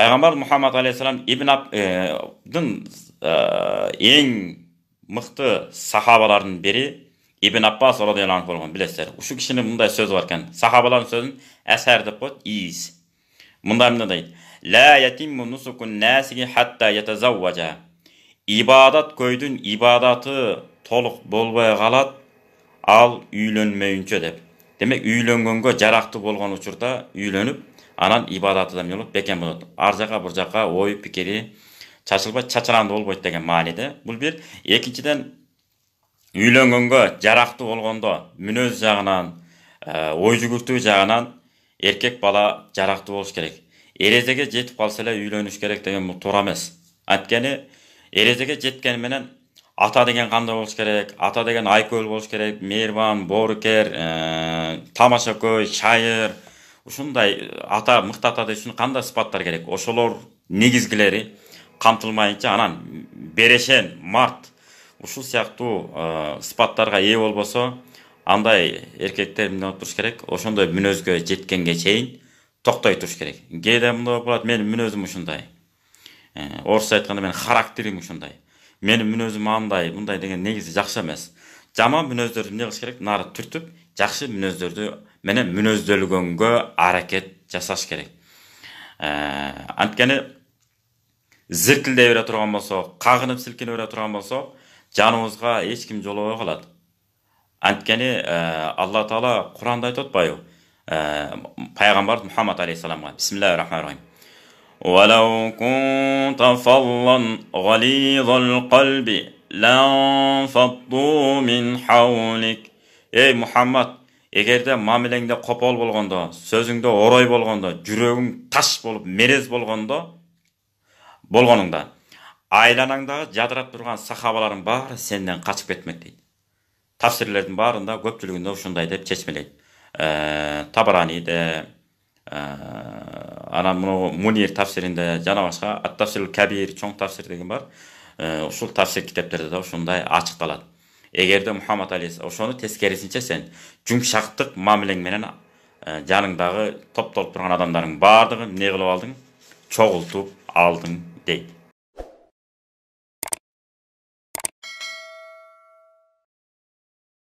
пайғамбар мұхаммад алейхисалам ибн абдың ең мықты сахабалардың бірі ибн аббас радиаллаху анху болған білесіздер ушу кісінің мындай сөзі бар екен сахабалардың сөзін әсәр деп қояды иіс мындай мынадай ибадат көйдің ибадаты толық болбай қалады ал үйленмейінше деп демек үйленгенге жарақты болған учурда үйленіп анан ибадаты да болот бекем болот ар жака бул жака ой пикири чачылбайт чачаранды болбойт деген мааниде бул бир экинчиден үйлөнгөнгө жарактуу болгондо мүнөз жагынан э, ой жүгүртүү жагынан эркек бала жарактуу болуш керек Эрезеге жетип калса эле үйлөнүш керек деген бул туура эмес анткени эрезеге жеткен менен ата деген кандай болуш керек ата деген айкөл болуш керек мээрбан боорукер э, тамашакөй шайыр ушундай ата мыкты ата деш үчүн кандай сыпаттар керек ошолор негизгилери камтылмайынча анан берешен март ушул сыяктуу сыпаттарга ээ болбосо андай эркектер эмне болуп туруш керек ошондой мүнөзгө жеткенге чейин токтой туруш керек кээде мындай болуп калат менин мүнөзүм ушундай орусча айтканда менин характерим ушундай менин мүнөзүм андай мындай деген негизи жакшы эмес жаман мүнөздөрдү эмне кылыш керек нары түртүп жакшы мүнөздөрдү менен мүнөздөлгөнгө аракет жасаш керек ә, анткени зиркилдей бере турган болсок кагынып силкине бере турган болсок жаныбызга эч ким жолобой калат анткени ә, алла таала куранда айтып атпайбы ә, пайгамбарыбыз мухаммад алейхисаламга бисмиллахи рахмани рахим ولو كنت فظا غليظ القلب эй мухаммад эгерде мамилеңде копол болгондо сөзүңдө орой болгондо жүрөгүң таш болуп мерез болгондо болгонуңда айланаңдагы жадырап турган сахабалардын баары сенден качып кетмек дейт тафсирлердин баарында көпчүлүгүндө ушундай деп чечмелейт э, табраниде э, анан монгу мунир тафсиринде жана башка атакабир чоң тафсир деген бар ушул тапшыр китептерде да ушундай ачыкталат эгерде мухаммад али ошону тескерисинче сен жумшактык мамилең менен жаныңдагы топтолуп турган адамдардын баардыгын эмне кылып алдың чогултуп алдың дейт